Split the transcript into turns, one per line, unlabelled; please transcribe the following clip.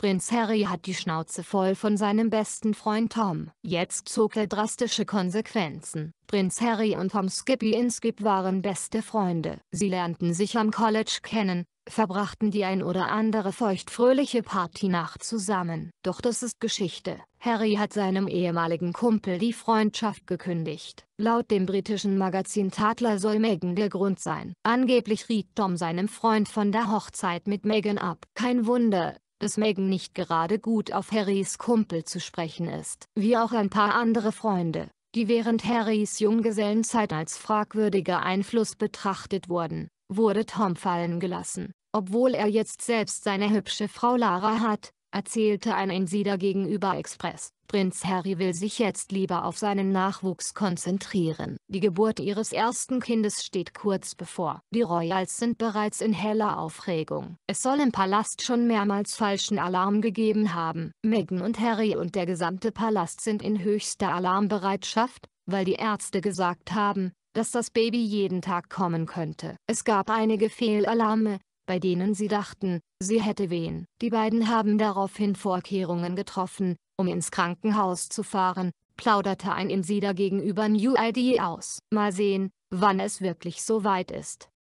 Prinz Harry hat die Schnauze voll von seinem besten Freund Tom. Jetzt zog er drastische Konsequenzen. Prinz Harry und Tom Skippy in Skip waren beste Freunde. Sie lernten sich am College kennen, verbrachten die ein oder andere feuchtfröhliche Partynacht zusammen. Doch das ist Geschichte. Harry hat seinem ehemaligen Kumpel die Freundschaft gekündigt. Laut dem britischen Magazin Tatler soll Meghan der Grund sein. Angeblich riet Tom seinem Freund von der Hochzeit mit Meghan ab. Kein Wunder, dass Megan nicht gerade gut auf Harrys Kumpel zu sprechen ist, wie auch ein paar andere Freunde, die während Harrys Junggesellenzeit als fragwürdiger Einfluss betrachtet wurden, wurde Tom fallen gelassen, obwohl er jetzt selbst seine hübsche Frau Lara hat, erzählte ein Insider gegenüber Express. Prinz Harry will sich jetzt lieber auf seinen Nachwuchs konzentrieren. Die Geburt ihres ersten Kindes steht kurz bevor. Die Royals sind bereits in heller Aufregung. Es soll im Palast schon mehrmals falschen Alarm gegeben haben. Meghan und Harry und der gesamte Palast sind in höchster Alarmbereitschaft, weil die Ärzte gesagt haben, dass das Baby jeden Tag kommen könnte. Es gab einige Fehlalarme, bei denen sie dachten, sie hätte wen. Die beiden haben daraufhin Vorkehrungen getroffen, um ins Krankenhaus zu fahren, plauderte ein Insider gegenüber New ID aus. Mal sehen, wann es wirklich so weit ist.